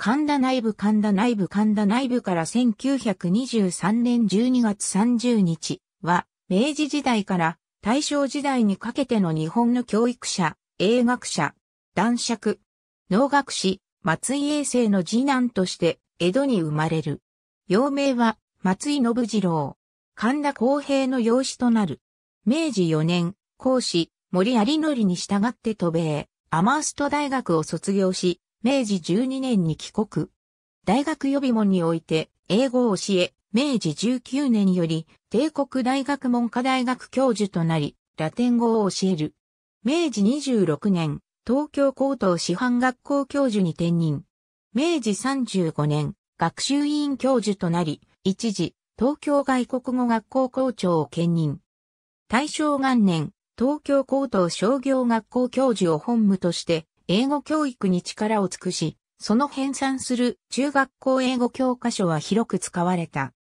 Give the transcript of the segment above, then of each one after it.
神田内部神田内部神田内部から1923年12月30日は、明治時代から大正時代にかけての日本の教育者、英学者、男爵、農学士、松井衛生の次男として江戸に生まれる。幼名は松井信次郎。神田公平の養子となる。明治4年、講師、森有則に従って渡米、アマースト大学を卒業し、明治12年に帰国。大学予備門において英語を教え、明治19年より帝国大学文科大学教授となり、ラテン語を教える。明治26年、東京高等師範学校教授に転任。明治35年、学習委員教授となり、一時、東京外国語学校校長を兼任。大正元年、東京高等商業学校教授を本務として、英語教育に力を尽くし、その編纂する中学校英語教科書は広く使われた。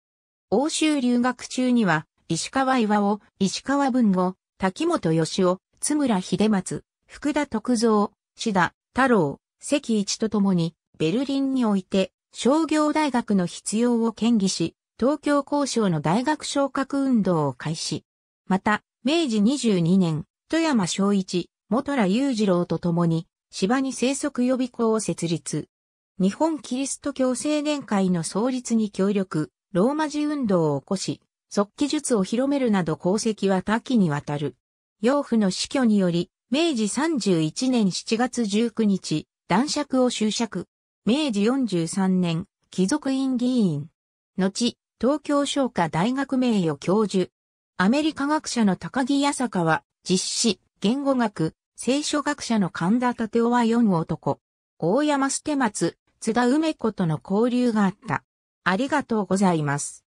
欧州留学中には、石川岩尾、石川文吾、滝本義夫、津村秀松、福田徳造、志田、太郎、関一と共に、ベルリンにおいて、商業大学の必要を兼議し、東京交渉の大学昇格運動を開始。また、明治22年、富山昭一、元良雄二郎と共に、芝に生息予備校を設立。日本キリスト教青年会の創立に協力、ローマ字運動を起こし、即記術を広めるなど功績は多岐にわたる。養父の死去により、明治31年7月19日、男爵を就職。明治43年、貴族院議員。後、東京商科大学名誉教授。アメリカ学者の高木八坂は、実施、言語学、聖書学者の神田立夫はむ男、大山捨松、津田梅子との交流があった。ありがとうございます。